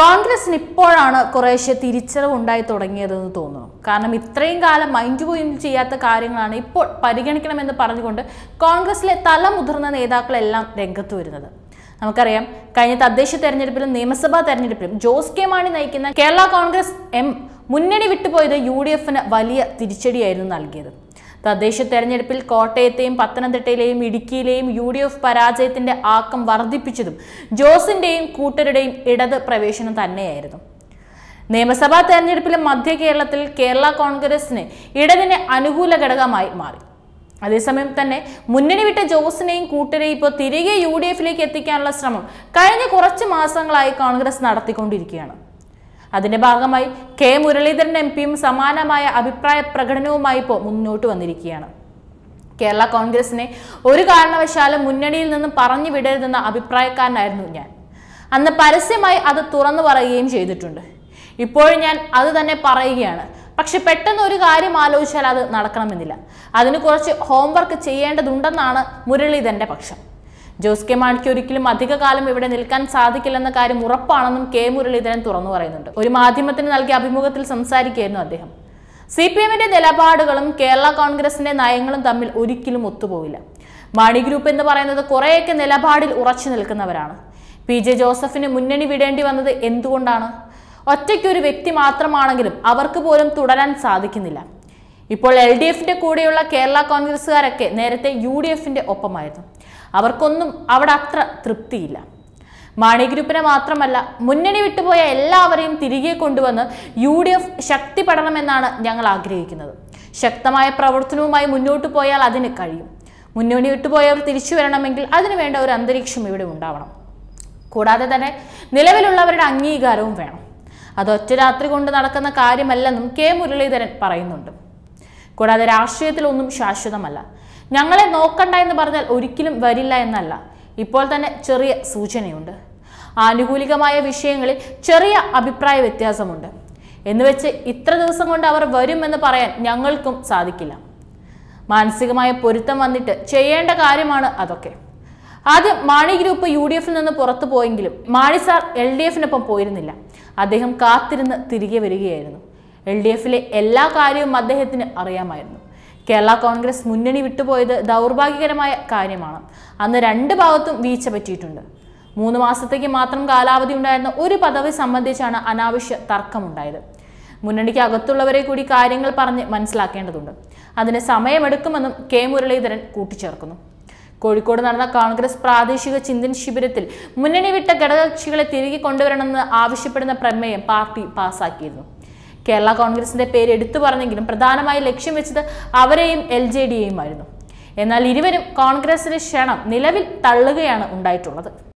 കോൺഗ്രസിന് ഇപ്പോഴാണ് കുറേശ്ശെ തിരിച്ചറിവ് ഉണ്ടായി തുടങ്ങിയതെന്ന് തോന്നുന്നു കാരണം ഇത്രയും കാലം മൈൻഡ് പോയി ചെയ്യാത്ത കാര്യങ്ങളാണ് ഇപ്പോൾ പരിഗണിക്കണമെന്ന് പറഞ്ഞുകൊണ്ട് കോൺഗ്രസിലെ തല മുതിർന്ന നേതാക്കളെല്ലാം രംഗത്ത് വരുന്നത് നമുക്കറിയാം കഴിഞ്ഞ തദ്ദേശ തെരഞ്ഞെടുപ്പിലും നിയമസഭാ തെരഞ്ഞെടുപ്പിലും ജോസ് കെ മാണി നയിക്കുന്ന കേരള കോൺഗ്രസ് എം മുന്നണി വിട്ടുപോയത് യു ഡി എഫിന് വലിയ തിരിച്ചടിയായിരുന്നു നൽകിയത് തദ്ദേശ തെരഞ്ഞെടുപ്പിൽ കോട്ടയത്തെയും പത്തനംതിട്ടയിലെയും ഇടുക്കിയിലെയും യു ഡി എഫ് പരാജയത്തിന്റെ ആക്കം വർദ്ധിപ്പിച്ചതും ജോസിന്റെയും കൂട്ടരുടെയും ഇടത് പ്രവേശനം തന്നെയായിരുന്നു നിയമസഭാ തെരഞ്ഞെടുപ്പിലും മധ്യ കേരളത്തിൽ കേരള കോൺഗ്രസിന് ഇടതിന് അനുകൂല ഘടകമായി മാറി അതേസമയം തന്നെ മുന്നണി വിട്ട ജോസിനെയും കൂട്ടരെയും ഇപ്പോൾ തിരികെ യു ഡി എഫിലേക്ക് എത്തിക്കാനുള്ള ശ്രമം കഴിഞ്ഞ കുറച്ച് മാസങ്ങളായി കോൺഗ്രസ് നടത്തിക്കൊണ്ടിരിക്കുകയാണ് അതിന്റെ ഭാഗമായി കെ മുരളീധരൻ എം പിയും സമാനമായ അഭിപ്രായ പ്രകടനവുമായി ഇപ്പോൾ മുന്നോട്ട് വന്നിരിക്കുകയാണ് കേരള കോൺഗ്രസിനെ ഒരു കാരണവശാലും മുന്നണിയിൽ നിന്ന് പറഞ്ഞു വിടരുതെന്ന അഭിപ്രായക്കാരനായിരുന്നു ഞാൻ അന്ന് പരസ്യമായി അത് തുറന്നു പറയുകയും ചെയ്തിട്ടുണ്ട് ഇപ്പോൾ ഞാൻ അത് തന്നെ പറയുകയാണ് പക്ഷെ പെട്ടെന്ന് ഒരു കാര്യം ആലോചിച്ചാൽ അത് നടക്കണമെന്നില്ല അതിന് കുറച്ച് ഹോംവർക്ക് ചെയ്യേണ്ടതുണ്ടെന്നാണ് മുരളീധരൻ്റെ പക്ഷം ജോസ് കെ മാണിക്ക് ഒരിക്കലും അധികകാലം ഇവിടെ നിൽക്കാൻ സാധിക്കില്ലെന്ന കാര്യം ഉറപ്പാണെന്നും കെ മുരളീധരൻ തുറന്നു പറയുന്നുണ്ട് ഒരു മാധ്യമത്തിന് നൽകിയ അഭിമുഖത്തിൽ സംസാരിക്കുകയായിരുന്നു അദ്ദേഹം സി പി എമ്മിന്റെ നിലപാടുകളും കേരള കോൺഗ്രസിന്റെ നയങ്ങളും തമ്മിൽ ഒരിക്കലും ഒത്തുപോയില്ല മാണി ഗ്രൂപ്പ് എന്ന് പറയുന്നത് കുറേയൊക്കെ നിലപാടിൽ ഉറച്ചു നിൽക്കുന്നവരാണ് പി ജെ ജോസഫിന് മുന്നണി വിടേണ്ടി വന്നത് എന്തുകൊണ്ടാണ് ഒറ്റയ്ക്കൊരു വ്യക്തി മാത്രമാണെങ്കിലും അവർക്ക് പോലും തുടരാൻ സാധിക്കുന്നില്ല ഇപ്പോൾ എൽ ഡി എഫിന്റെ കൂടെയുള്ള കേരള കോൺഗ്രസ്സുകാരൊക്കെ നേരത്തെ യു ഡി എഫിന്റെ ഒപ്പമായിരുന്നു അവർക്കൊന്നും അവിടെ അത്ര തൃപ്തിയില്ല മാണിഗ്രൂപ്പിനെ മാത്രമല്ല മുന്നണി വിട്ടുപോയ എല്ലാവരെയും തിരികെ കൊണ്ടുവന്ന് യു ഡി എഫ് ശക്തിപ്പെടണമെന്നാണ് ഞങ്ങൾ ആഗ്രഹിക്കുന്നത് ശക്തമായ പ്രവർത്തനവുമായി മുന്നോട്ട് പോയാൽ അതിന് കഴിയും മുന്നണി വിട്ടുപോയവർ തിരിച്ചു വരണമെങ്കിൽ അതിനു വേണ്ട ഒരു അന്തരീക്ഷം ഇവിടെ ഉണ്ടാവണം കൂടാതെ തന്നെ നിലവിലുള്ളവരുടെ അംഗീകാരവും വേണം അത് ഒറ്റ രാത്രി കൊണ്ട് നടക്കുന്ന കാര്യമല്ലെന്നും കെ മുരളീധരൻ പറയുന്നുണ്ട് കൂടാതെ രാഷ്ട്രീയത്തിലൊന്നും ഒന്നും ശാശ്വതമല്ല ഞങ്ങളെ നോക്കണ്ട എന്ന് പറഞ്ഞാൽ ഒരിക്കലും വരില്ല എന്നല്ല ഇപ്പോൾ തന്നെ ചെറിയ സൂചനയുണ്ട് ആനുകൂലികമായ വിഷയങ്ങളിൽ ചെറിയ അഭിപ്രായ വ്യത്യാസമുണ്ട് വെച്ച് ഇത്ര ദിവസം കൊണ്ട് അവർ വരുമെന്ന് പറയാൻ ഞങ്ങൾക്കും സാധിക്കില്ല മാനസികമായ പൊരുത്തം വന്നിട്ട് ചെയ്യേണ്ട കാര്യമാണ് അതൊക്കെ ആദ്യം മാണി ഗ്രൂപ്പ് യു ഡി എഫിൽ നിന്ന് പുറത്തു പോയെങ്കിലും മാണി സാർ എൽ ഡി എഫിനൊപ്പം പോയിരുന്നില്ല അദ്ദേഹം കാത്തിരുന്ന് തിരികെ വരികയായിരുന്നു എൽ ഡി എഫിലെ എല്ലാ കാര്യവും അദ്ദേഹത്തിന് അറിയാമായിരുന്നു കേരള കോൺഗ്രസ് മുന്നണി വിട്ടുപോയത് ദൗർഭാഗ്യകരമായ കാര്യമാണ് അന്ന് രണ്ട് ഭാഗത്തും വീഴ്ച പറ്റിയിട്ടുണ്ട് മൂന്ന് മാസത്തേക്ക് മാത്രം കാലാവധി ഉണ്ടായിരുന്ന ഒരു പദവി സംബന്ധിച്ചാണ് അനാവശ്യ തർക്കമുണ്ടായത് മുന്നണിക്ക് അകത്തുള്ളവരെ കൂടി കാര്യങ്ങൾ പറഞ്ഞ് മനസ്സിലാക്കേണ്ടതുണ്ട് അതിന് സമയമെടുക്കുമെന്നും കെ മുരളീധരൻ കൂട്ടിച്ചേർക്കുന്നു കോഴിക്കോട് നടന്ന കോൺഗ്രസ് പ്രാദേശിക ചിന്തൻ ശിബിരത്തിൽ മുന്നണി വിട്ട ഘടകകക്ഷികളെ തിരികെ കൊണ്ടുവരണമെന്ന് ആവശ്യപ്പെടുന്ന പ്രമേയം പാർട്ടി പാസാക്കിയിരുന്നു കേരള കോൺഗ്രസിന്റെ പേര് എടുത്തു പറഞ്ഞെങ്കിലും പ്രധാനമായി ലക്ഷ്യം വെച്ചത് അവരെയും എൽ ജെ ഡിയെയുമായിരുന്നു എന്നാൽ ഇരുവരും കോൺഗ്രസിന് ക്ഷണം നിലവിൽ തള്ളുകയാണ് ഉണ്ടായിട്ടുള്ളത്